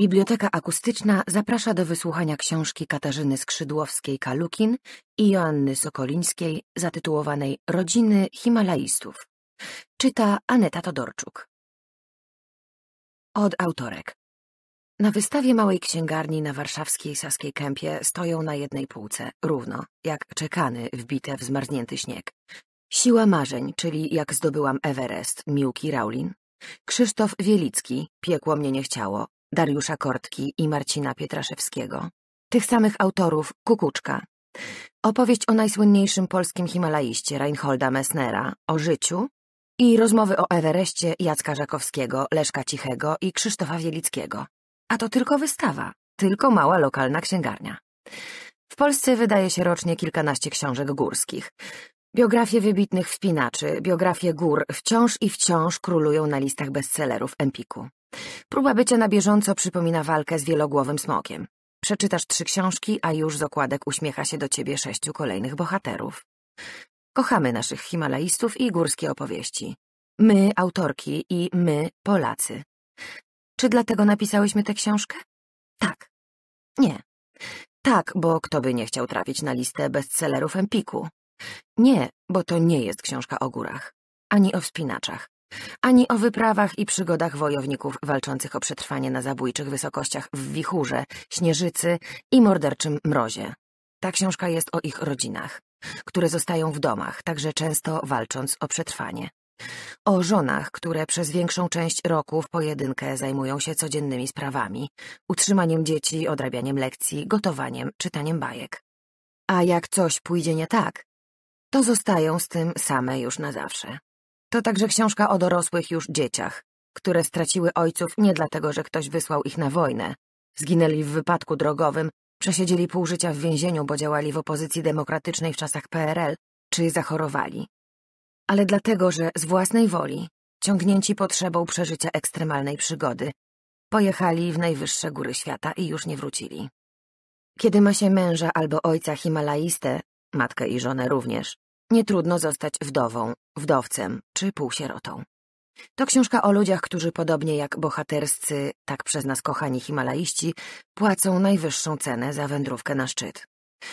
Biblioteka Akustyczna zaprasza do wysłuchania książki Katarzyny Skrzydłowskiej-Kalukin i Joanny Sokolińskiej zatytułowanej Rodziny Himalajstów. Czyta Aneta Todorczuk. Od autorek. Na wystawie małej księgarni na warszawskiej Saskiej Kępie stoją na jednej półce, równo, jak czekany wbite w zmarznięty śnieg. Siła marzeń, czyli jak zdobyłam Everest, Miłki Raulin. Krzysztof Wielicki, piekło mnie nie chciało, Dariusza Kortki i Marcina Pietraszewskiego, tych samych autorów Kukuczka. Opowieść o najsłynniejszym polskim himalaiście Reinholda Messnera, o życiu i rozmowy o Ewereście Jacka Żakowskiego, Leszka Cichego i Krzysztofa Wielickiego. A to tylko wystawa, tylko mała lokalna księgarnia. W Polsce wydaje się rocznie kilkanaście książek górskich. Biografie wybitnych wspinaczy, biografie gór wciąż i wciąż królują na listach bestsellerów Empiku. Próba bycia na bieżąco przypomina walkę z wielogłowym smokiem. Przeczytasz trzy książki, a już z okładek uśmiecha się do ciebie sześciu kolejnych bohaterów. Kochamy naszych Himalajstów i górskie opowieści. My, autorki i my, Polacy. Czy dlatego napisałyśmy tę książkę? Tak. Nie. Tak, bo kto by nie chciał trafić na listę bestsellerów Empiku? Nie, bo to nie jest książka o górach, ani o wspinaczach ani o wyprawach i przygodach wojowników walczących o przetrwanie na zabójczych wysokościach w wichurze, śnieżycy i morderczym mrozie. Ta książka jest o ich rodzinach, które zostają w domach, także często walcząc o przetrwanie. O żonach, które przez większą część roku w pojedynkę zajmują się codziennymi sprawami, utrzymaniem dzieci, odrabianiem lekcji, gotowaniem, czytaniem bajek. A jak coś pójdzie nie tak, to zostają z tym same już na zawsze. To także książka o dorosłych już dzieciach, które straciły ojców nie dlatego, że ktoś wysłał ich na wojnę. Zginęli w wypadku drogowym, przesiedzieli pół życia w więzieniu, bo działali w opozycji demokratycznej w czasach PRL, czy zachorowali. Ale dlatego, że z własnej woli, ciągnięci potrzebą przeżycia ekstremalnej przygody, pojechali w najwyższe góry świata i już nie wrócili. Kiedy ma się męża albo ojca himalaistę, matkę i żonę również, nie trudno zostać wdową, wdowcem czy półsierotą. To książka o ludziach, którzy podobnie jak bohaterscy, tak przez nas kochani himalaiści, płacą najwyższą cenę za wędrówkę na szczyt.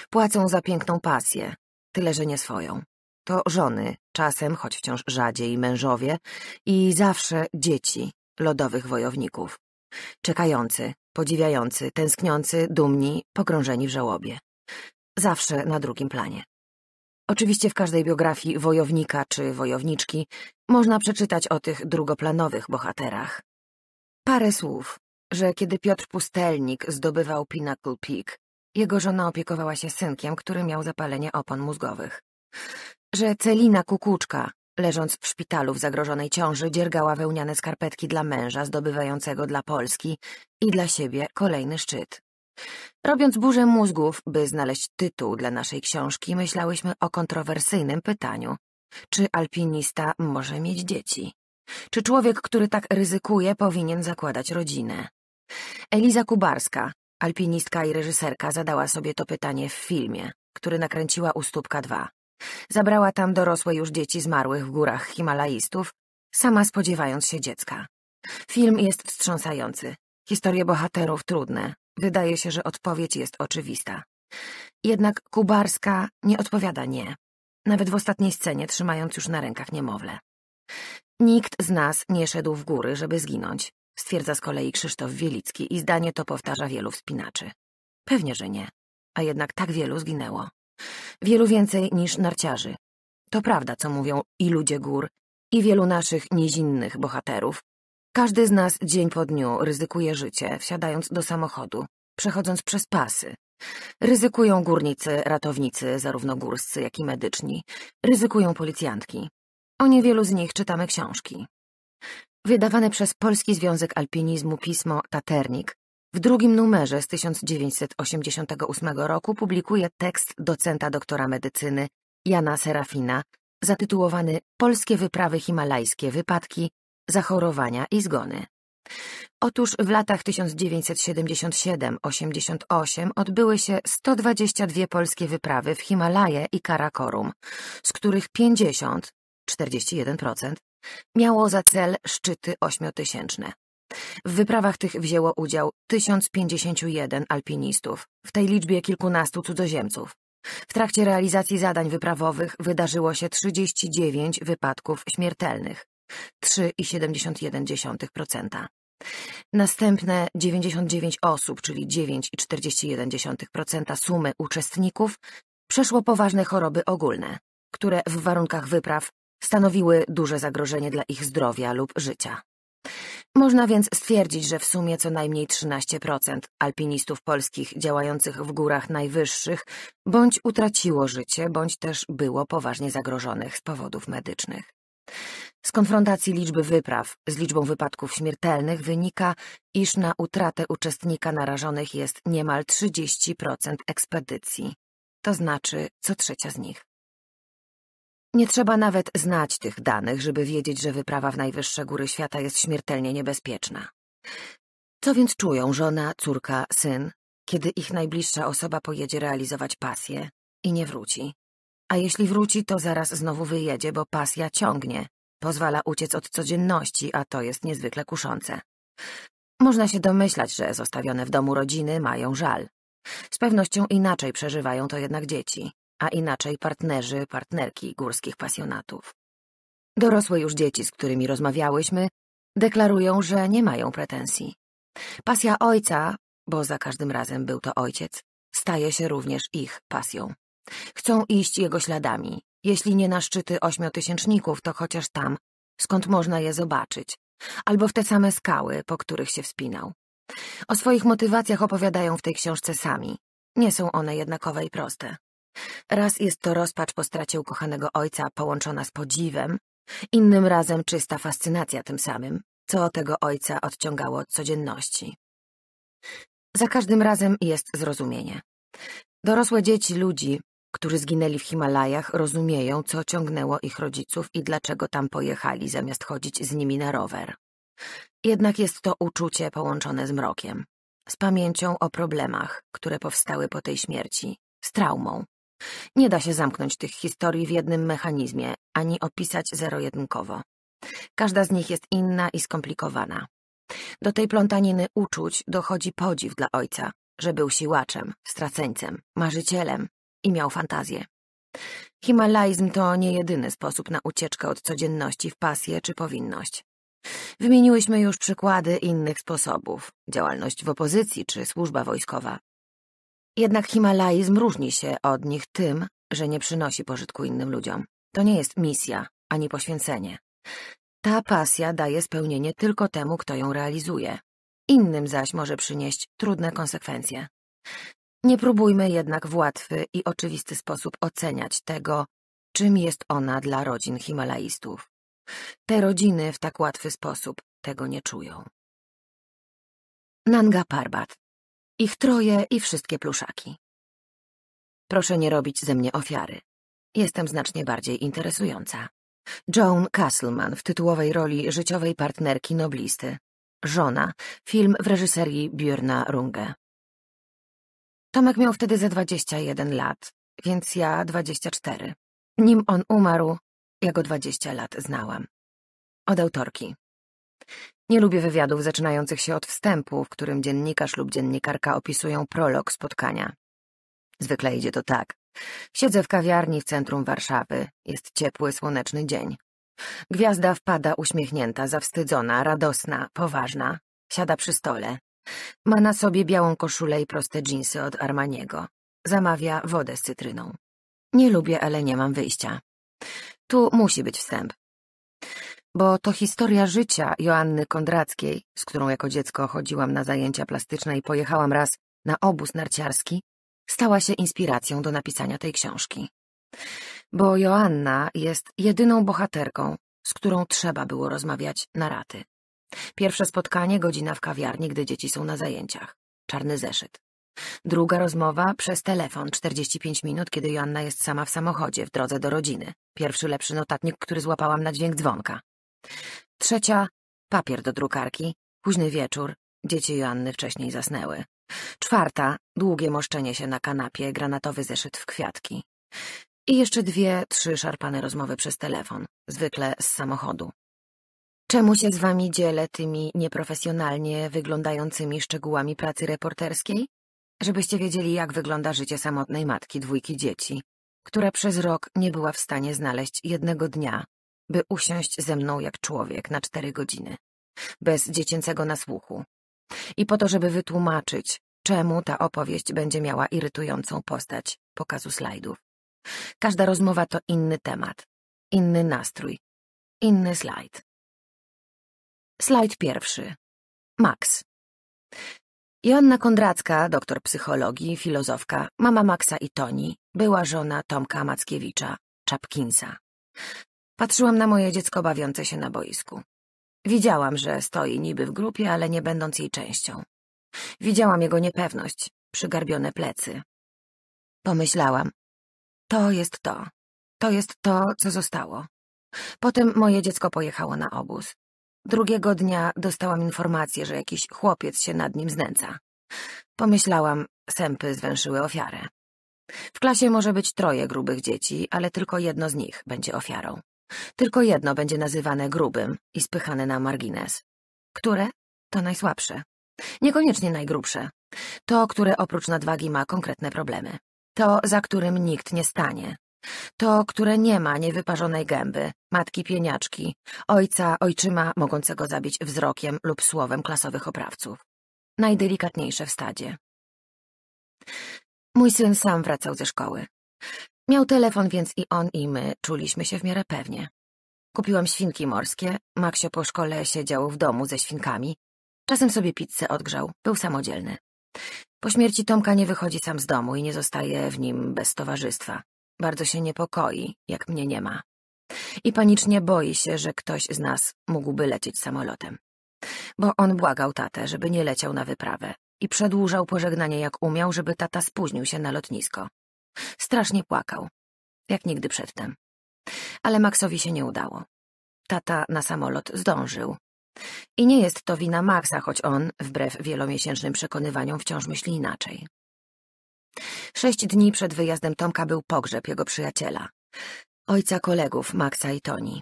Płacą za piękną pasję, tyle że nie swoją. To żony, czasem, choć wciąż rzadziej, mężowie i zawsze dzieci lodowych wojowników. Czekający, podziwiający, tęskniący, dumni, pogrążeni w żałobie. Zawsze na drugim planie. Oczywiście w każdej biografii wojownika czy wojowniczki można przeczytać o tych drugoplanowych bohaterach. Parę słów, że kiedy Piotr Pustelnik zdobywał Pinnacle Peak, jego żona opiekowała się synkiem, który miał zapalenie opon mózgowych. Że Celina Kukuczka, leżąc w szpitalu w zagrożonej ciąży, dziergała wełniane skarpetki dla męża zdobywającego dla Polski i dla siebie kolejny szczyt. Robiąc burzę mózgów, by znaleźć tytuł dla naszej książki, myślałyśmy o kontrowersyjnym pytaniu. Czy alpinista może mieć dzieci? Czy człowiek, który tak ryzykuje, powinien zakładać rodzinę? Eliza Kubarska, alpinistka i reżyserka, zadała sobie to pytanie w filmie, który nakręciła u Stópka 2. Zabrała tam dorosłe już dzieci zmarłych w górach Himalajistów, sama spodziewając się dziecka. Film jest wstrząsający. Historie bohaterów trudne, Wydaje się, że odpowiedź jest oczywista. Jednak Kubarska nie odpowiada nie, nawet w ostatniej scenie, trzymając już na rękach niemowlę. Nikt z nas nie szedł w góry, żeby zginąć, stwierdza z kolei Krzysztof Wielicki i zdanie to powtarza wielu wspinaczy. Pewnie, że nie, a jednak tak wielu zginęło. Wielu więcej niż narciarzy. To prawda, co mówią i ludzie gór, i wielu naszych niezinnych bohaterów, każdy z nas dzień po dniu ryzykuje życie, wsiadając do samochodu, przechodząc przez pasy. Ryzykują górnicy, ratownicy, zarówno górscy, jak i medyczni. Ryzykują policjantki. O niewielu z nich czytamy książki. Wydawane przez Polski Związek Alpinizmu pismo Taternik w drugim numerze z 1988 roku publikuje tekst docenta doktora medycyny Jana Serafina zatytułowany Polskie wyprawy himalajskie, wypadki zachorowania i zgony. Otóż w latach 1977-88 odbyły się 122 polskie wyprawy w Himalaje i Karakorum, z których 50, 41%, miało za cel szczyty ośmiotysięczne. W wyprawach tych wzięło udział 1051 alpinistów, w tej liczbie kilkunastu cudzoziemców. W trakcie realizacji zadań wyprawowych wydarzyło się 39 wypadków śmiertelnych. 3,71%. Następne 99 osób, czyli 9,41% sumy uczestników, przeszło poważne choroby ogólne, które w warunkach wypraw stanowiły duże zagrożenie dla ich zdrowia lub życia. Można więc stwierdzić, że w sumie co najmniej 13% alpinistów polskich działających w górach najwyższych bądź utraciło życie, bądź też było poważnie zagrożonych z powodów medycznych. Z konfrontacji liczby wypraw z liczbą wypadków śmiertelnych wynika, iż na utratę uczestnika narażonych jest niemal 30% ekspedycji, to znaczy co trzecia z nich. Nie trzeba nawet znać tych danych, żeby wiedzieć, że wyprawa w najwyższe góry świata jest śmiertelnie niebezpieczna. Co więc czują żona, córka, syn, kiedy ich najbliższa osoba pojedzie realizować pasję i nie wróci? A jeśli wróci, to zaraz znowu wyjedzie, bo pasja ciągnie. Pozwala uciec od codzienności, a to jest niezwykle kuszące. Można się domyślać, że zostawione w domu rodziny mają żal. Z pewnością inaczej przeżywają to jednak dzieci, a inaczej partnerzy, partnerki górskich pasjonatów. Dorosłe już dzieci, z którymi rozmawiałyśmy, deklarują, że nie mają pretensji. Pasja ojca, bo za każdym razem był to ojciec, staje się również ich pasją. Chcą iść jego śladami. Jeśli nie na szczyty ośmiotysięczników, to chociaż tam, skąd można je zobaczyć. Albo w te same skały, po których się wspinał. O swoich motywacjach opowiadają w tej książce sami. Nie są one jednakowe i proste. Raz jest to rozpacz po stracie ukochanego ojca połączona z podziwem, innym razem czysta fascynacja tym samym, co tego ojca odciągało od codzienności. Za każdym razem jest zrozumienie. Dorosłe dzieci ludzi którzy zginęli w Himalajach, rozumieją, co ciągnęło ich rodziców i dlaczego tam pojechali, zamiast chodzić z nimi na rower. Jednak jest to uczucie połączone z mrokiem, z pamięcią o problemach, które powstały po tej śmierci, z traumą. Nie da się zamknąć tych historii w jednym mechanizmie, ani opisać zero-jedynkowo. Każda z nich jest inna i skomplikowana. Do tej plątaniny uczuć dochodzi podziw dla ojca, że był siłaczem, straceńcem, marzycielem, i miał fantazję. Himalajzm to nie jedyny sposób na ucieczkę od codzienności w pasję czy powinność. Wymieniłyśmy już przykłady innych sposobów, działalność w opozycji czy służba wojskowa. Jednak Himalajzm różni się od nich tym, że nie przynosi pożytku innym ludziom. To nie jest misja ani poświęcenie. Ta pasja daje spełnienie tylko temu, kto ją realizuje. Innym zaś może przynieść trudne konsekwencje. Nie próbujmy jednak w łatwy i oczywisty sposób oceniać tego, czym jest ona dla rodzin Himalajstów. Te rodziny w tak łatwy sposób tego nie czują. Nanga Parbat. Ich troje i wszystkie pluszaki. Proszę nie robić ze mnie ofiary. Jestem znacznie bardziej interesująca. Joan Castleman w tytułowej roli życiowej partnerki noblisty. Żona, film w reżyserii Björna Runge. Tomek miał wtedy ze dwadzieścia jeden lat, więc ja dwadzieścia cztery. Nim on umarł, ja go dwadzieścia lat znałam. Od autorki. Nie lubię wywiadów zaczynających się od wstępu, w którym dziennikarz lub dziennikarka opisują prolog spotkania. Zwykle idzie to tak. Siedzę w kawiarni w centrum Warszawy. Jest ciepły, słoneczny dzień. Gwiazda wpada uśmiechnięta, zawstydzona, radosna, poważna. Siada przy stole. Ma na sobie białą koszulę i proste dżinsy od Armaniego. Zamawia wodę z cytryną. Nie lubię, ale nie mam wyjścia. Tu musi być wstęp. Bo to historia życia Joanny Kondrackiej, z którą jako dziecko chodziłam na zajęcia plastyczne i pojechałam raz na obóz narciarski, stała się inspiracją do napisania tej książki. Bo Joanna jest jedyną bohaterką, z którą trzeba było rozmawiać na raty. Pierwsze spotkanie, godzina w kawiarni, gdy dzieci są na zajęciach. Czarny zeszyt. Druga rozmowa przez telefon, 45 minut, kiedy Joanna jest sama w samochodzie, w drodze do rodziny. Pierwszy lepszy notatnik, który złapałam na dźwięk dzwonka. Trzecia, papier do drukarki. Późny wieczór. Dzieci Joanny wcześniej zasnęły. Czwarta, długie moszczenie się na kanapie, granatowy zeszyt w kwiatki. I jeszcze dwie, trzy szarpane rozmowy przez telefon, zwykle z samochodu. Czemu się z wami dzielę tymi nieprofesjonalnie wyglądającymi szczegółami pracy reporterskiej? Żebyście wiedzieli, jak wygląda życie samotnej matki dwójki dzieci, która przez rok nie była w stanie znaleźć jednego dnia, by usiąść ze mną jak człowiek na cztery godziny, bez dziecięcego nasłuchu. I po to, żeby wytłumaczyć, czemu ta opowieść będzie miała irytującą postać pokazu slajdów. Każda rozmowa to inny temat, inny nastrój, inny slajd. Slajd pierwszy. Max. Joanna Kondracka, doktor psychologii, filozofka, mama Maxa i Toni, była żona Tomka Mackiewicza, Czapkinsa. Patrzyłam na moje dziecko bawiące się na boisku. Widziałam, że stoi niby w grupie, ale nie będąc jej częścią. Widziałam jego niepewność, przygarbione plecy. Pomyślałam, to jest to, to jest to, co zostało. Potem moje dziecko pojechało na obóz. Drugiego dnia dostałam informację, że jakiś chłopiec się nad nim znęca. Pomyślałam, sępy zwęszyły ofiarę. W klasie może być troje grubych dzieci, ale tylko jedno z nich będzie ofiarą. Tylko jedno będzie nazywane grubym i spychane na margines. Które? To najsłabsze. Niekoniecznie najgrubsze. To, które oprócz nadwagi ma konkretne problemy. To, za którym nikt nie stanie. To, które nie ma niewyparzonej gęby, matki pieniaczki, ojca, ojczyma mogącego zabić wzrokiem lub słowem klasowych oprawców. Najdelikatniejsze w stadzie. Mój syn sam wracał ze szkoły. Miał telefon, więc i on, i my czuliśmy się w miarę pewnie. Kupiłam świnki morskie, Maksio po szkole siedział w domu ze świnkami. Czasem sobie pizzę odgrzał, był samodzielny. Po śmierci Tomka nie wychodzi sam z domu i nie zostaje w nim bez towarzystwa. Bardzo się niepokoi, jak mnie nie ma. I panicznie boi się, że ktoś z nas mógłby lecieć samolotem. Bo on błagał tatę, żeby nie leciał na wyprawę i przedłużał pożegnanie jak umiał, żeby tata spóźnił się na lotnisko. Strasznie płakał, jak nigdy przedtem. Ale Maxowi się nie udało. Tata na samolot zdążył. I nie jest to wina Maxa, choć on, wbrew wielomiesięcznym przekonywaniom, wciąż myśli inaczej. Sześć dni przed wyjazdem Tomka był pogrzeb jego przyjaciela, ojca kolegów Maxa i Toni.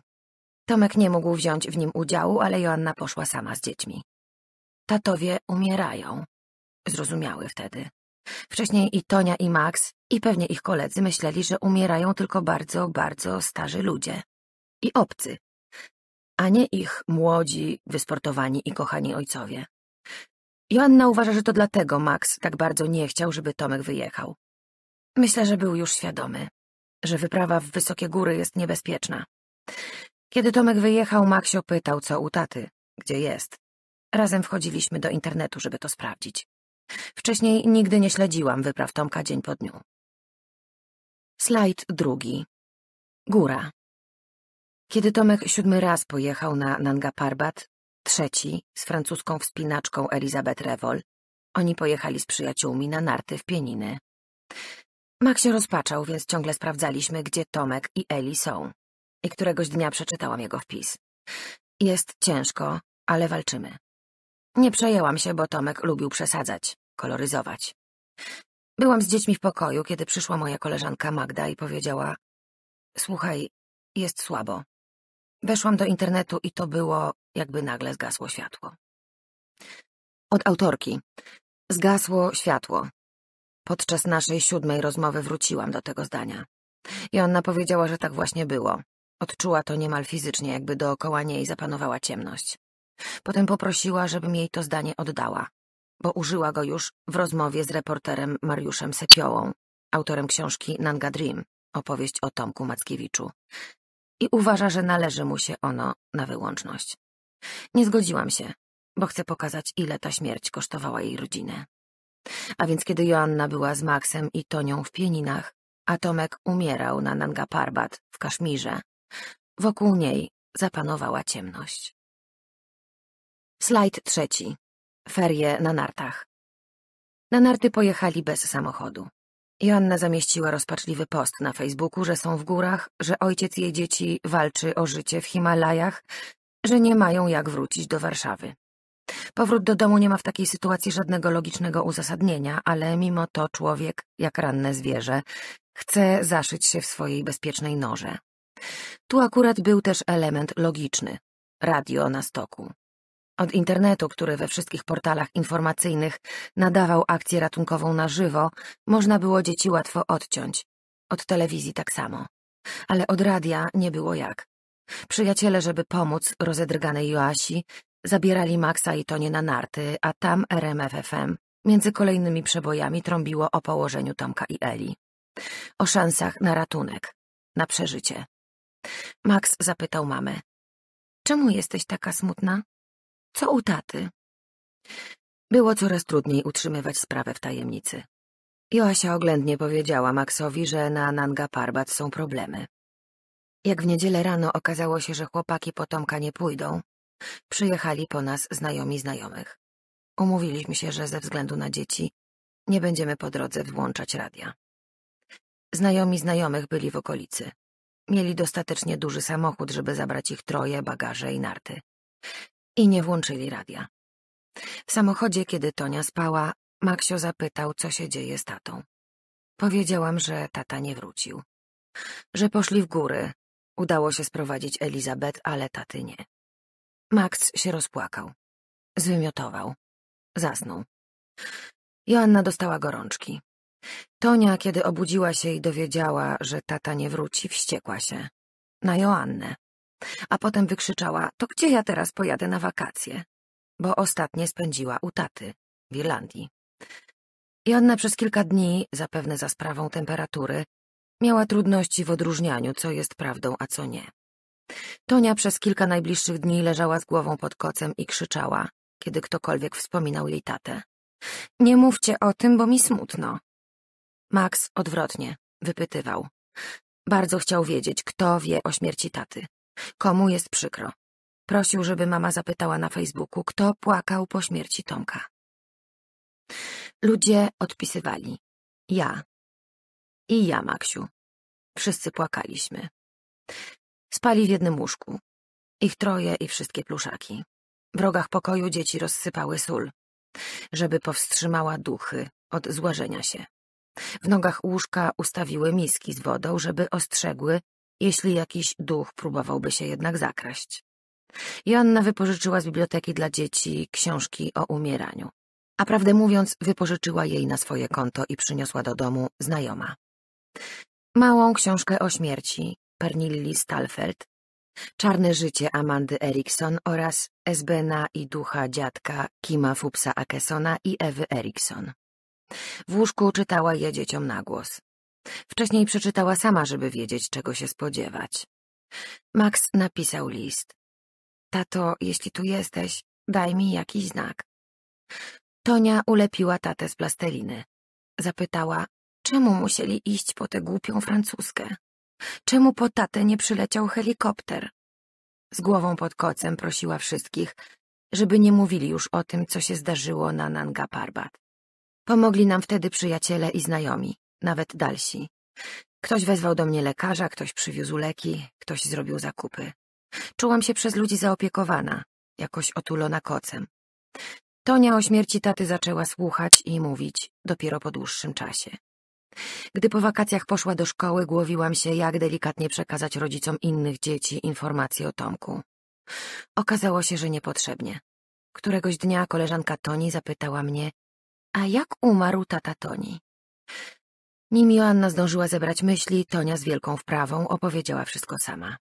Tomek nie mógł wziąć w nim udziału, ale Joanna poszła sama z dziećmi. Tatowie umierają. Zrozumiały wtedy. Wcześniej i Tonia i Max i pewnie ich koledzy myśleli, że umierają tylko bardzo, bardzo starzy ludzie. I obcy. A nie ich młodzi, wysportowani i kochani ojcowie. Joanna uważa, że to dlatego Max tak bardzo nie chciał, żeby Tomek wyjechał. Myślę, że był już świadomy, że wyprawa w wysokie góry jest niebezpieczna. Kiedy Tomek wyjechał, Maxio pytał, co u taty, gdzie jest. Razem wchodziliśmy do internetu, żeby to sprawdzić. Wcześniej nigdy nie śledziłam wypraw Tomka dzień po dniu. Slajd drugi. Góra. Kiedy Tomek siódmy raz pojechał na Nanga Parbat, Trzeci, z francuską wspinaczką Elizabeth Revol, oni pojechali z przyjaciółmi na narty w Pieniny. Mak się rozpaczał, więc ciągle sprawdzaliśmy, gdzie Tomek i Eli są. I któregoś dnia przeczytałam jego wpis. Jest ciężko, ale walczymy. Nie przejęłam się, bo Tomek lubił przesadzać, koloryzować. Byłam z dziećmi w pokoju, kiedy przyszła moja koleżanka Magda i powiedziała Słuchaj, jest słabo. Weszłam do internetu i to było, jakby nagle zgasło światło. Od autorki. Zgasło światło. Podczas naszej siódmej rozmowy wróciłam do tego zdania. I ona powiedziała, że tak właśnie było. Odczuła to niemal fizycznie, jakby dookoła niej zapanowała ciemność. Potem poprosiła, żebym jej to zdanie oddała, bo użyła go już w rozmowie z reporterem Mariuszem Sepiołą, autorem książki Nanga Dream, opowieść o Tomku Mackiewiczu i uważa, że należy mu się ono na wyłączność. Nie zgodziłam się, bo chcę pokazać, ile ta śmierć kosztowała jej rodzinę. A więc kiedy Joanna była z Maxem i Tonią w Pieninach, a Tomek umierał na Nanga Parbat w Kaszmirze, wokół niej zapanowała ciemność. Slajd trzeci. Ferie na nartach. Na narty pojechali bez samochodu. Joanna zamieściła rozpaczliwy post na Facebooku, że są w górach, że ojciec jej dzieci walczy o życie w Himalajach, że nie mają jak wrócić do Warszawy. Powrót do domu nie ma w takiej sytuacji żadnego logicznego uzasadnienia, ale mimo to człowiek, jak ranne zwierzę, chce zaszyć się w swojej bezpiecznej norze. Tu akurat był też element logiczny. Radio na stoku. Od internetu, który we wszystkich portalach informacyjnych nadawał akcję ratunkową na żywo, można było dzieci łatwo odciąć. Od telewizji tak samo. Ale od radia nie było jak. Przyjaciele, żeby pomóc rozedrganej Joasi, zabierali Maxa i Tonie na narty, a tam RMFFM między kolejnymi przebojami trąbiło o położeniu Tomka i Eli. O szansach na ratunek, na przeżycie. Max zapytał mamę. Czemu jesteś taka smutna? Co u taty? Było coraz trudniej utrzymywać sprawę w tajemnicy. Joasia oględnie powiedziała Maxowi, że na Nanga Parbat są problemy. Jak w niedzielę rano okazało się, że chłopaki potomka nie pójdą, przyjechali po nas znajomi znajomych. Umówiliśmy się, że ze względu na dzieci nie będziemy po drodze włączać radia. Znajomi znajomych byli w okolicy. Mieli dostatecznie duży samochód, żeby zabrać ich troje, bagaże i narty i nie włączyli radia. W samochodzie, kiedy Tonia spała, Maksio zapytał, co się dzieje z tatą. Powiedziałam, że tata nie wrócił. Że poszli w góry. Udało się sprowadzić Elizabeth, ale taty nie. Max się rozpłakał. Zwymiotował. Zasnął. Joanna dostała gorączki. Tonia, kiedy obudziła się i dowiedziała, że tata nie wróci, wściekła się. Na Joannę a potem wykrzyczała, to gdzie ja teraz pojadę na wakacje? Bo ostatnie spędziła u taty, w Irlandii. I ona przez kilka dni, zapewne za sprawą temperatury, miała trudności w odróżnianiu, co jest prawdą, a co nie. Tonia przez kilka najbliższych dni leżała z głową pod kocem i krzyczała, kiedy ktokolwiek wspominał jej tatę. Nie mówcie o tym, bo mi smutno. Max odwrotnie wypytywał. Bardzo chciał wiedzieć, kto wie o śmierci taty. Komu jest przykro? Prosił, żeby mama zapytała na Facebooku, kto płakał po śmierci Tomka. Ludzie odpisywali. Ja. I ja, Maksiu. Wszyscy płakaliśmy. Spali w jednym łóżku. Ich troje i wszystkie pluszaki. W rogach pokoju dzieci rozsypały sól, żeby powstrzymała duchy od złażenia się. W nogach łóżka ustawiły miski z wodą, żeby ostrzegły jeśli jakiś duch próbowałby się jednak zakraść. Joanna wypożyczyła z biblioteki dla dzieci książki o umieraniu, a prawdę mówiąc wypożyczyła jej na swoje konto i przyniosła do domu znajoma. Małą książkę o śmierci Pernilli Stalfeld, Czarne życie Amandy Eriksson oraz Esbena i ducha dziadka Kima Fupsa Akesona i Ewy Eriksson. W łóżku czytała je dzieciom na głos. Wcześniej przeczytała sama, żeby wiedzieć, czego się spodziewać. Max napisał list. Tato, jeśli tu jesteś, daj mi jakiś znak. Tonia ulepiła tatę z plasteliny. Zapytała, czemu musieli iść po tę głupią francuskę? Czemu po tatę nie przyleciał helikopter? Z głową pod kocem prosiła wszystkich, żeby nie mówili już o tym, co się zdarzyło na Nanga Parbat. Pomogli nam wtedy przyjaciele i znajomi nawet dalsi. Ktoś wezwał do mnie lekarza, ktoś przywiózł leki, ktoś zrobił zakupy. Czułam się przez ludzi zaopiekowana, jakoś otulona kocem. Tonia o śmierci taty zaczęła słuchać i mówić dopiero po dłuższym czasie. Gdy po wakacjach poszła do szkoły, głowiłam się, jak delikatnie przekazać rodzicom innych dzieci informacje o Tomku. Okazało się, że niepotrzebnie. Któregoś dnia koleżanka Toni zapytała mnie, a jak umarł tata Toni? Nim Joanna zdążyła zebrać myśli, Tonia z wielką wprawą opowiedziała wszystko sama.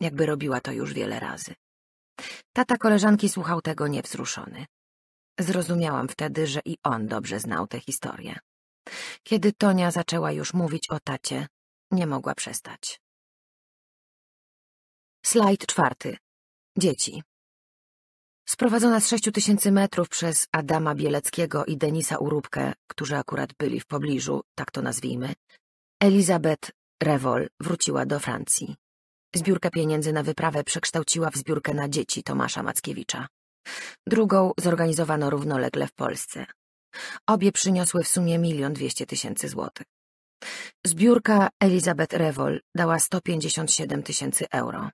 Jakby robiła to już wiele razy. Tata koleżanki słuchał tego niewzruszony. Zrozumiałam wtedy, że i on dobrze znał tę historię. Kiedy Tonia zaczęła już mówić o tacie, nie mogła przestać. Slajd czwarty. Dzieci. Sprowadzona z sześciu tysięcy metrów przez Adama Bieleckiego i Denisa Urubkę, którzy akurat byli w pobliżu, tak to nazwijmy, Elizabeth Revol wróciła do Francji. Zbiórkę pieniędzy na wyprawę przekształciła w zbiórkę na dzieci Tomasza Mackiewicza. Drugą zorganizowano równolegle w Polsce. Obie przyniosły w sumie milion dwieście tysięcy złotych. Zbiórka Elizabeth Revol dała 157 tysięcy euro,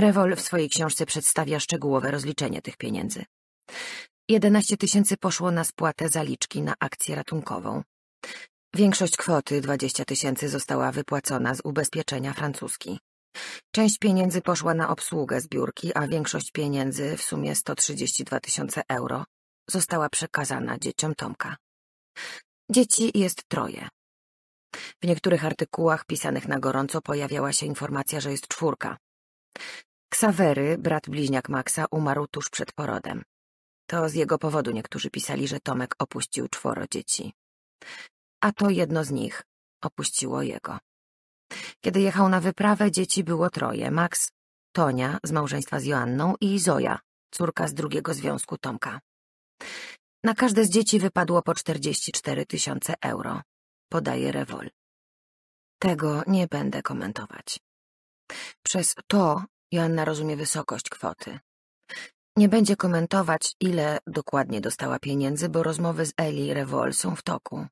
Rewol w swojej książce przedstawia szczegółowe rozliczenie tych pieniędzy. 11 tysięcy poszło na spłatę zaliczki na akcję ratunkową. Większość kwoty, 20 tysięcy, została wypłacona z ubezpieczenia francuski. Część pieniędzy poszła na obsługę zbiórki, a większość pieniędzy, w sumie 132 tysiące euro, została przekazana dzieciom Tomka. Dzieci jest troje. W niektórych artykułach pisanych na gorąco pojawiała się informacja, że jest czwórka. Ksawery, brat bliźniak Maxa, umarł tuż przed porodem. To z jego powodu niektórzy pisali, że Tomek opuścił czworo dzieci. A to jedno z nich opuściło jego. Kiedy jechał na wyprawę, dzieci było troje. Max, Tonia z małżeństwa z Joanną i Zoja, córka z drugiego związku Tomka. Na każde z dzieci wypadło po 44 tysiące euro. Podaje rewol. Tego nie będę komentować. Przez to Joanna rozumie wysokość kwoty. Nie będzie komentować, ile dokładnie dostała pieniędzy, bo rozmowy z Eli i Revol są w toku.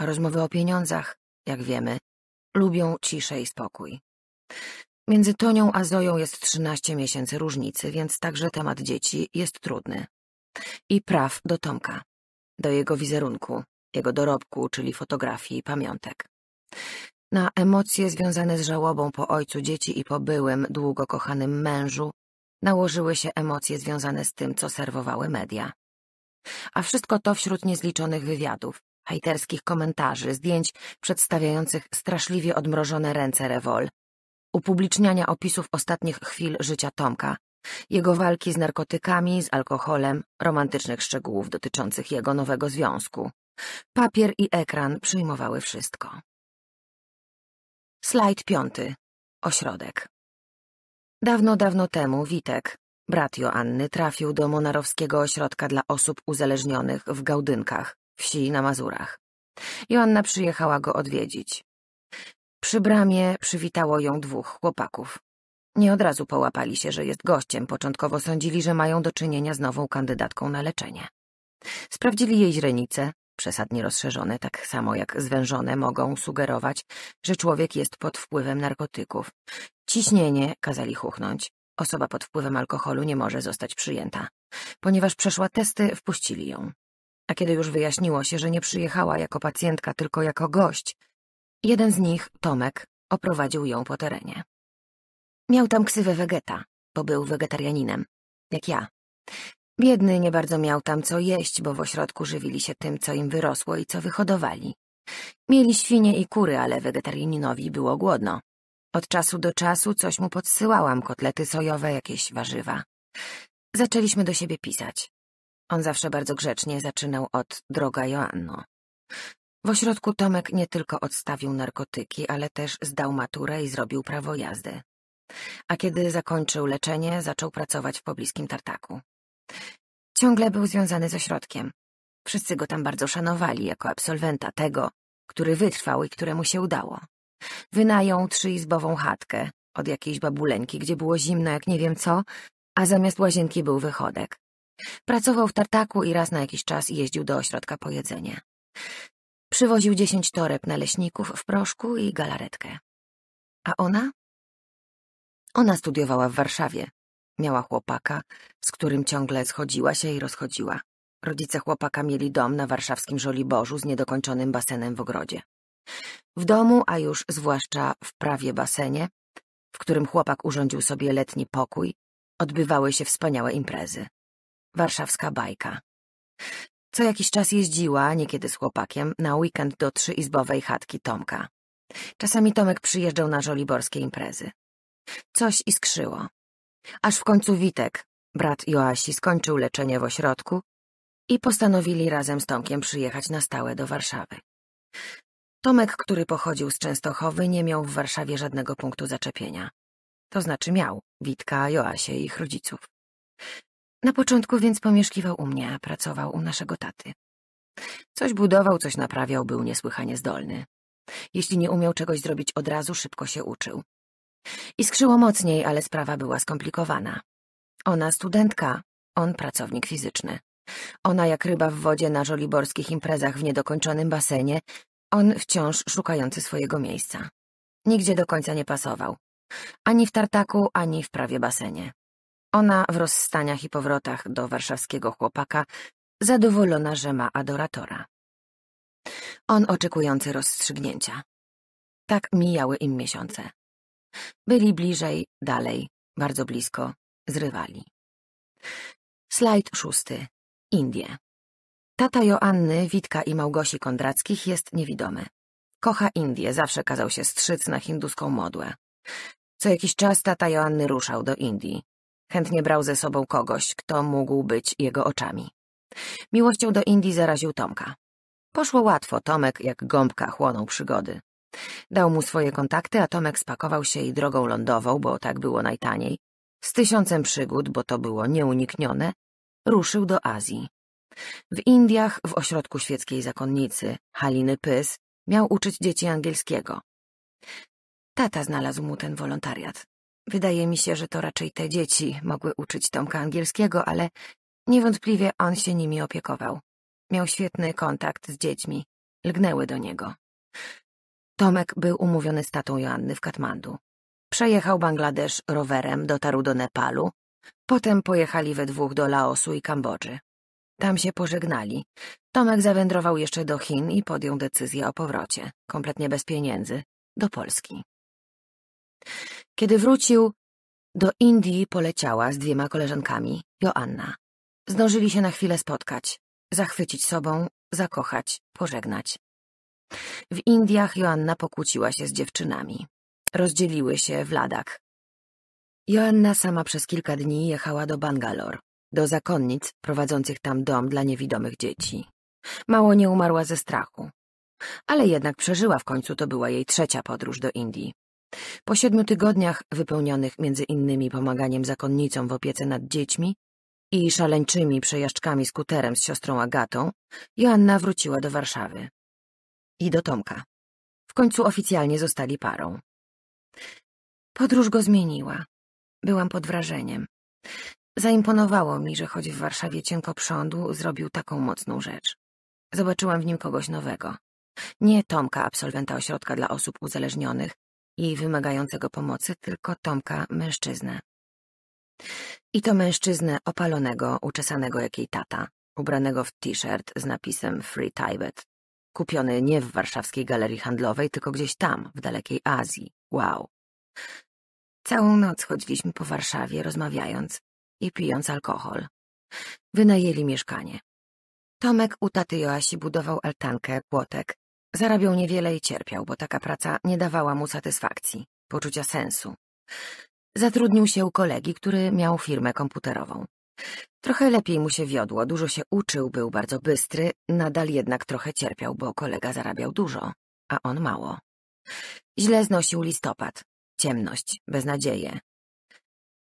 A rozmowy o pieniądzach, jak wiemy, lubią ciszę i spokój. Między Tonią a Zoją jest 13 miesięcy różnicy, więc także temat dzieci jest trudny. I praw do Tomka, do jego wizerunku, jego dorobku, czyli fotografii i pamiątek na emocje związane z żałobą po ojcu dzieci i po byłym, długo kochanym mężu, nałożyły się emocje związane z tym, co serwowały media. A wszystko to wśród niezliczonych wywiadów, hajterskich komentarzy, zdjęć przedstawiających straszliwie odmrożone ręce Rewol, upubliczniania opisów ostatnich chwil życia Tomka, jego walki z narkotykami, z alkoholem, romantycznych szczegółów dotyczących jego nowego związku. Papier i ekran przyjmowały wszystko. Slajd piąty. Ośrodek. Dawno, dawno temu Witek, brat Joanny, trafił do Monarowskiego Ośrodka dla Osób Uzależnionych w Gałdynkach, wsi na Mazurach. Joanna przyjechała go odwiedzić. Przy bramie przywitało ją dwóch chłopaków. Nie od razu połapali się, że jest gościem, początkowo sądzili, że mają do czynienia z nową kandydatką na leczenie. Sprawdzili jej źrenice przesadnie rozszerzone, tak samo jak zwężone, mogą sugerować, że człowiek jest pod wpływem narkotyków. Ciśnienie, kazali chuchnąć, osoba pod wpływem alkoholu nie może zostać przyjęta. Ponieważ przeszła testy, wpuścili ją. A kiedy już wyjaśniło się, że nie przyjechała jako pacjentka, tylko jako gość, jeden z nich, Tomek, oprowadził ją po terenie. Miał tam ksywę Wegeta, bo był wegetarianinem, jak ja. Biedny nie bardzo miał tam co jeść, bo w ośrodku żywili się tym, co im wyrosło i co wyhodowali. Mieli świnie i kury, ale wegetarianinowi było głodno. Od czasu do czasu coś mu podsyłałam, kotlety sojowe, jakieś warzywa. Zaczęliśmy do siebie pisać. On zawsze bardzo grzecznie zaczynał od droga Joanno. W ośrodku Tomek nie tylko odstawił narkotyki, ale też zdał maturę i zrobił prawo jazdy. A kiedy zakończył leczenie, zaczął pracować w pobliskim tartaku. Ciągle był związany z ośrodkiem. Wszyscy go tam bardzo szanowali jako absolwenta tego, który wytrwał i któremu się udało. Wynajął trzyizbową chatkę od jakiejś babuleńki, gdzie było zimno jak nie wiem co, a zamiast łazienki był wychodek. Pracował w tartaku i raz na jakiś czas jeździł do ośrodka po jedzenie. Przywoził dziesięć toreb naleśników w proszku i galaretkę. A ona? Ona studiowała w Warszawie, Miała chłopaka, z którym ciągle schodziła się i rozchodziła. Rodzice chłopaka mieli dom na warszawskim Żoliborzu z niedokończonym basenem w ogrodzie. W domu, a już zwłaszcza w prawie basenie, w którym chłopak urządził sobie letni pokój, odbywały się wspaniałe imprezy. Warszawska bajka. Co jakiś czas jeździła, niekiedy z chłopakiem, na weekend do trzyizbowej chatki Tomka. Czasami Tomek przyjeżdżał na żoliborskie imprezy. Coś iskrzyło. Aż w końcu Witek, brat Joasi, skończył leczenie w ośrodku i postanowili razem z Tomkiem przyjechać na stałe do Warszawy. Tomek, który pochodził z Częstochowy, nie miał w Warszawie żadnego punktu zaczepienia. To znaczy miał Witka, Joasie i ich rodziców. Na początku więc pomieszkiwał u mnie, pracował u naszego taty. Coś budował, coś naprawiał, był niesłychanie zdolny. Jeśli nie umiał czegoś zrobić od razu, szybko się uczył. Iskrzyło mocniej, ale sprawa była skomplikowana. Ona studentka, on pracownik fizyczny. Ona jak ryba w wodzie na żoliborskich imprezach w niedokończonym basenie, on wciąż szukający swojego miejsca. Nigdzie do końca nie pasował. Ani w tartaku, ani w prawie basenie. Ona w rozstaniach i powrotach do warszawskiego chłopaka, zadowolona, że ma adoratora. On oczekujący rozstrzygnięcia. Tak mijały im miesiące. Byli bliżej, dalej, bardzo blisko, zrywali. Slajd szósty. Indie. Tata Joanny, Witka i Małgosi Kondrackich jest niewidomy. Kocha Indie, zawsze kazał się strzyc na hinduską modłę. Co jakiś czas tata Joanny ruszał do Indii. Chętnie brał ze sobą kogoś, kto mógł być jego oczami. Miłością do Indii zaraził Tomka. Poszło łatwo, Tomek jak gąbka chłonął przygody. Dał mu swoje kontakty, a Tomek spakował się i drogą lądową, bo tak było najtaniej, z tysiącem przygód, bo to było nieuniknione, ruszył do Azji. W Indiach, w ośrodku świeckiej zakonnicy, Haliny Pys, miał uczyć dzieci angielskiego. Tata znalazł mu ten wolontariat. Wydaje mi się, że to raczej te dzieci mogły uczyć Tomka angielskiego, ale niewątpliwie on się nimi opiekował. Miał świetny kontakt z dziećmi. Lgnęły do niego. Tomek był umówiony z tatą Joanny w Katmandu. Przejechał Bangladesz rowerem, dotarł do Nepalu. Potem pojechali we dwóch do Laosu i Kambodży. Tam się pożegnali. Tomek zawędrował jeszcze do Chin i podjął decyzję o powrocie, kompletnie bez pieniędzy, do Polski. Kiedy wrócił, do Indii poleciała z dwiema koleżankami, Joanna. Zdążyli się na chwilę spotkać, zachwycić sobą, zakochać, pożegnać. W Indiach Joanna pokłóciła się z dziewczynami. Rozdzieliły się w Ladak. Joanna sama przez kilka dni jechała do Bangalore, do zakonnic prowadzących tam dom dla niewidomych dzieci. Mało nie umarła ze strachu. Ale jednak przeżyła w końcu, to była jej trzecia podróż do Indii. Po siedmiu tygodniach wypełnionych między innymi pomaganiem zakonnicom w opiece nad dziećmi i szaleńczymi przejażdżkami skuterem z siostrą Agatą, Joanna wróciła do Warszawy i do Tomka. W końcu oficjalnie zostali parą. Podróż go zmieniła. Byłam pod wrażeniem. Zaimponowało mi, że choć w Warszawie cienko prządu, zrobił taką mocną rzecz. Zobaczyłam w nim kogoś nowego. Nie Tomka, absolwenta ośrodka dla osób uzależnionych i wymagającego pomocy, tylko Tomka, mężczyznę. I to mężczyznę opalonego, uczesanego jak jej tata, ubranego w t-shirt z napisem Free Tibet Kupiony nie w warszawskiej galerii handlowej, tylko gdzieś tam, w dalekiej Azji. Wow. Całą noc chodziliśmy po Warszawie, rozmawiając i pijąc alkohol. Wynajęli mieszkanie. Tomek u taty Joasi budował altankę, płotek. Zarabiał niewiele i cierpiał, bo taka praca nie dawała mu satysfakcji, poczucia sensu. Zatrudnił się u kolegi, który miał firmę komputerową. Trochę lepiej mu się wiodło, dużo się uczył, był bardzo bystry, nadal jednak trochę cierpiał, bo kolega zarabiał dużo, a on mało. Źle znosił listopad, ciemność, beznadzieje.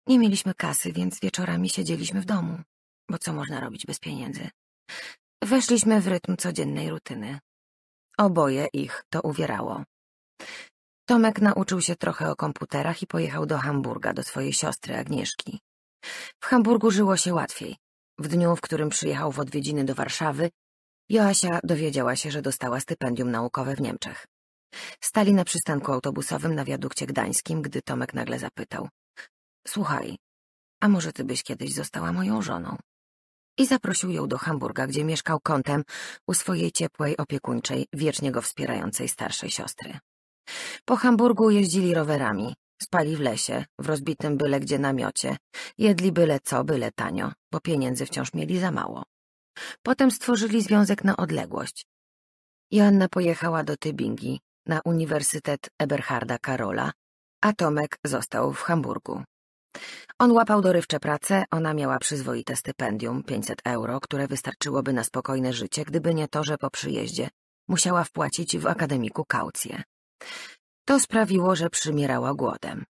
Nie mieliśmy kasy, więc wieczorami siedzieliśmy w domu, bo co można robić bez pieniędzy? Weszliśmy w rytm codziennej rutyny. Oboje ich to uwierało. Tomek nauczył się trochę o komputerach i pojechał do Hamburga do swojej siostry Agnieszki. W Hamburgu żyło się łatwiej. W dniu, w którym przyjechał w odwiedziny do Warszawy, Joasia dowiedziała się, że dostała stypendium naukowe w Niemczech. Stali na przystanku autobusowym na wiadukcie gdańskim, gdy Tomek nagle zapytał. Słuchaj, a może ty byś kiedyś została moją żoną? I zaprosił ją do Hamburga, gdzie mieszkał kątem u swojej ciepłej opiekuńczej, wiecznie go wspierającej starszej siostry. Po Hamburgu jeździli rowerami, Spali w lesie, w rozbitym byle gdzie namiocie. Jedli byle co, byle tanio, bo pieniędzy wciąż mieli za mało. Potem stworzyli związek na odległość. Joanna pojechała do Tybingi, na Uniwersytet Eberharda Karola, a Tomek został w Hamburgu. On łapał dorywcze prace, ona miała przyzwoite stypendium, 500 euro, które wystarczyłoby na spokojne życie, gdyby nie to, że po przyjeździe musiała wpłacić w akademiku kaucję. To sprawiło, że przymierała głodem.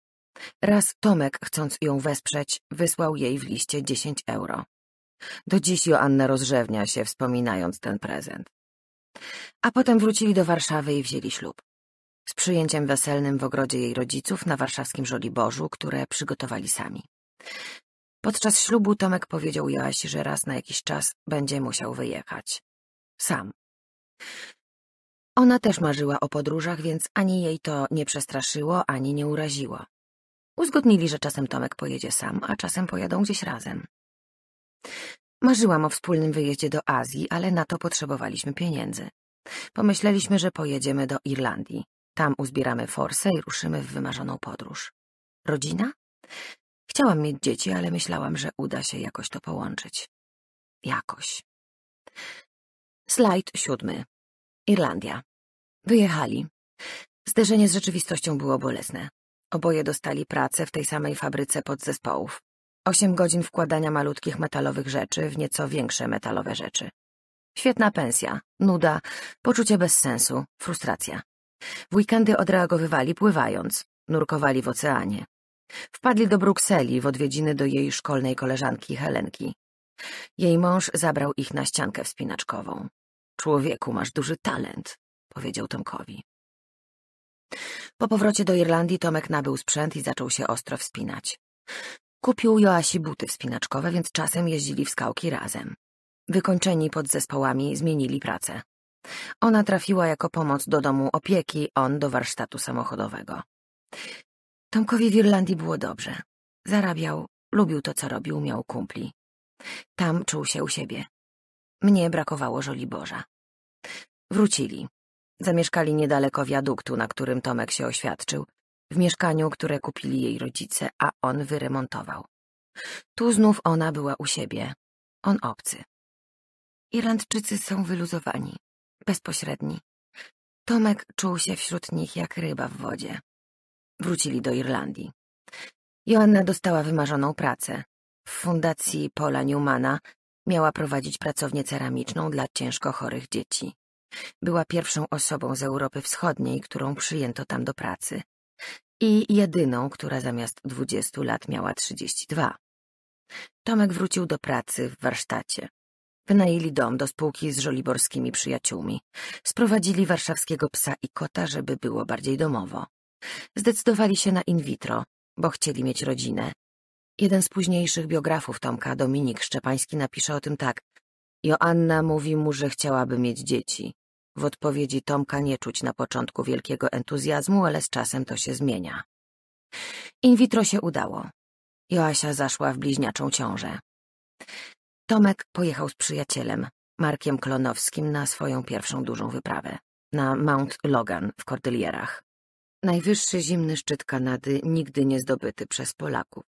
Raz Tomek, chcąc ją wesprzeć, wysłał jej w liście 10 euro. Do dziś Joanna rozrzewnia się, wspominając ten prezent. A potem wrócili do Warszawy i wzięli ślub. Z przyjęciem weselnym w ogrodzie jej rodziców na warszawskim Żoliborzu, które przygotowali sami. Podczas ślubu Tomek powiedział Joasi, że raz na jakiś czas będzie musiał wyjechać. Sam. Ona też marzyła o podróżach, więc ani jej to nie przestraszyło, ani nie uraziło. Uzgodnili, że czasem Tomek pojedzie sam, a czasem pojadą gdzieś razem. Marzyłam o wspólnym wyjeździe do Azji, ale na to potrzebowaliśmy pieniędzy. Pomyśleliśmy, że pojedziemy do Irlandii. Tam uzbieramy forsę i ruszymy w wymarzoną podróż. Rodzina? Chciałam mieć dzieci, ale myślałam, że uda się jakoś to połączyć. Jakoś. Slajd siódmy. Irlandia. Wyjechali. Zderzenie z rzeczywistością było bolesne. Oboje dostali pracę w tej samej fabryce podzespołów. Osiem godzin wkładania malutkich metalowych rzeczy w nieco większe metalowe rzeczy. Świetna pensja, nuda, poczucie bezsensu, frustracja. W weekendy odreagowywali pływając, nurkowali w oceanie. Wpadli do Brukseli w odwiedziny do jej szkolnej koleżanki Helenki. Jej mąż zabrał ich na ściankę wspinaczkową. Człowieku, masz duży talent, powiedział Tomkowi. Po powrocie do Irlandii Tomek nabył sprzęt i zaczął się ostro wspinać. Kupił Joasi buty wspinaczkowe, więc czasem jeździli w skałki razem. Wykończeni pod zespołami zmienili pracę. Ona trafiła jako pomoc do domu opieki, on do warsztatu samochodowego. Tomkowi w Irlandii było dobrze. Zarabiał, lubił to, co robił, miał kumpli. Tam czuł się u siebie. Mnie brakowało Żoliborza. Wrócili. Zamieszkali niedaleko wiaduktu, na którym Tomek się oświadczył, w mieszkaniu, które kupili jej rodzice, a on wyremontował. Tu znów ona była u siebie, on obcy. Irlandczycy są wyluzowani, bezpośredni. Tomek czuł się wśród nich jak ryba w wodzie. Wrócili do Irlandii. Joanna dostała wymarzoną pracę w fundacji Paula Newmana Miała prowadzić pracownię ceramiczną dla ciężko chorych dzieci. Była pierwszą osobą z Europy Wschodniej, którą przyjęto tam do pracy. I jedyną, która zamiast dwudziestu lat miała trzydzieści dwa. Tomek wrócił do pracy w warsztacie. Wynajęli dom do spółki z żoliborskimi przyjaciółmi. Sprowadzili warszawskiego psa i kota, żeby było bardziej domowo. Zdecydowali się na in vitro, bo chcieli mieć rodzinę Jeden z późniejszych biografów Tomka, Dominik Szczepański, napisze o tym tak. Joanna mówi mu, że chciałaby mieć dzieci. W odpowiedzi Tomka nie czuć na początku wielkiego entuzjazmu, ale z czasem to się zmienia. In vitro się udało. Joasia zaszła w bliźniaczą ciążę. Tomek pojechał z przyjacielem, Markiem Klonowskim, na swoją pierwszą dużą wyprawę. Na Mount Logan w Kordylierach. Najwyższy zimny szczyt Kanady, nigdy nie zdobyty przez Polaków.